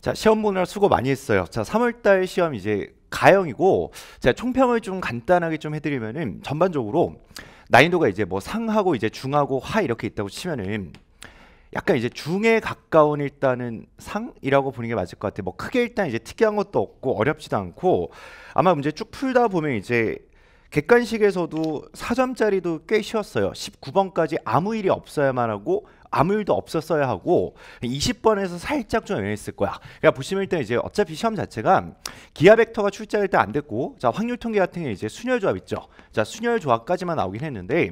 자, 시험 보느라 수고 많이 했어요. 자, 3월달 시험 이제 가형이고, 자, 총평을 좀 간단하게 좀 해드리면은 전반적으로 난이도가 이제 뭐 상하고 이제 중하고 하 이렇게 있다고 치면은 약간 이제 중에 가까운 일단은 상이라고 보는 게 맞을 것 같아요. 뭐 크게 일단 이제 특이한 것도 없고 어렵지도 않고 아마 문제 쭉 풀다 보면 이제 객관식에서도 4점짜리도 꽤 쉬웠어요. 19번까지 아무 일이 없어야만 하고 아무 일도 없었어야 하고 20번에서 살짝 좀 애매했을 거야. 그러니까 보시면 일단 이제 어차피 시험 자체가 기하 벡터가 출제할 때 안 됐고 자 확률 통계 같은 게 이제 순열 조합 있죠. 자 순열 조합까지만 나오긴 했는데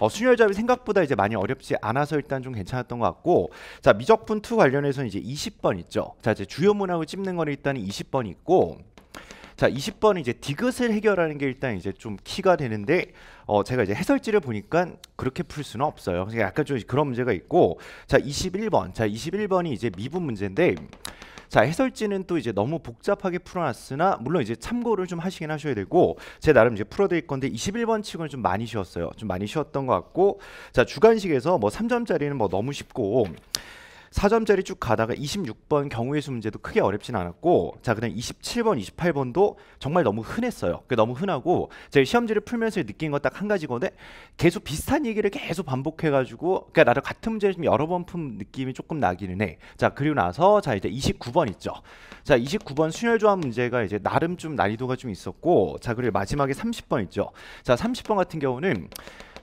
어, 순열 조합이 생각보다 이제 많이 어렵지 않아서 일단 좀 괜찮았던 것 같고 자 미적분 2 관련해서는 이제 20번 있죠. 자 이제 주요 문항을 찝는 거는 일단 2 0번 있고 자, 20번이 제 디귿을 해결하는 게 일단 이제 좀 키가 되는데 어 제가 이제 해설지를 보니까 그렇게 풀 수는 없어요. 그러니까 약간 좀 그런 문제가 있고 자, 21번. 자, 21번이 이제 미분 문제인데 자 해설지는 또 이제 너무 복잡하게 풀어놨으나 물론 이제 참고를 좀 하시긴 하셔야 되고 제 나름 이제 풀어드릴 건데 21번 치고는 좀 많이 쉬었어요 좀 많이 쉬었던 것 같고 자 주간식에서 뭐 3점짜리는 뭐 너무 쉽고 4점짜리 쭉 가다가 26번 경우의 수 문제도 크게 어렵진 않았고 자그다 27번, 28번도 정말 너무 흔했어요. 그 너무 흔하고 제가 시험지를 풀면서 느낀 것딱한가지건데 계속 비슷한 얘기를 계속 반복해 가지고 그러니까 나도 같은 문제를 좀 여러 번 푼 느낌이 조금 나기는 해. 자, 그리고 나서 자 이제 29번 있죠. 자, 29번 순열 조합 문제가 이제 나름 좀 난이도가 좀 있었고 자, 그리고 마지막에 30번 있죠. 자, 30번 같은 경우는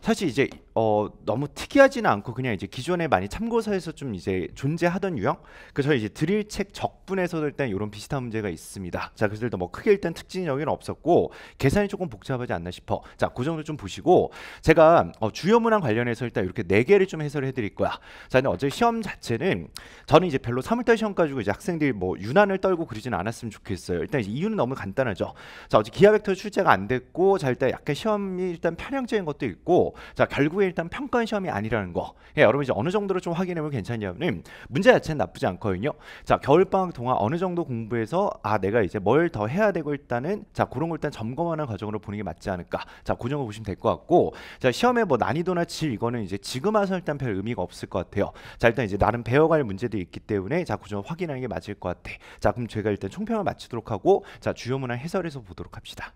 사실 이제 어, 너무 특이하지는 않고 그냥 이제 기존에 많이 참고서에서 좀 이제 존재하던 유형. 그래서 이제 드릴 책 적분에서도 일단 이런 비슷한 문제가 있습니다. 자, 그래서 뭐 크게 일단 특징이 여기는 없었고 계산이 조금 복잡하지 않나 싶어. 자, 그 정도 좀 보시고 제가 어, 주요 문항 관련해서 일단 이렇게 네 개를 좀 해설을 해드릴 거야. 자, 근데 어제 시험 자체는 저는 이제 별로 3월달 시험 가지고 이제 학생들이 뭐 유난을 떨고 그러진 않았으면 좋겠어요. 일단 이유는 너무 간단하죠. 자, 어제 기하 벡터 출제가 안 됐고 자 일단 약간 시험이 일단 편향적인 것도 있고 자 결국에 일단 평가 시험이 아니라는 거. 예, 여러분 이제 어느 정도로 좀 확인해보면 괜찮냐면 문제 자체는 나쁘지 않거든요. 자 겨울방학 동안 어느 정도 공부해서 아 내가 이제 뭘 더 해야 되고 일단은 자 그런 걸 일단 점검하는 과정으로 보는 게 맞지 않을까. 자 고정을 그 보시면 될 것 같고 자 시험의 뭐 난이도나 질 이거는 이제 지금 와서 일단 별 의미가 없을 것 같아요. 자 일단 이제 나름 배워갈 문제도 있기 때문에 자 고정 그 확인하는 게 맞을 것 같아. 자 그럼 제가 일단 총평을 마치도록 하고 자 주요 문화 해설에서 보도록 합시다.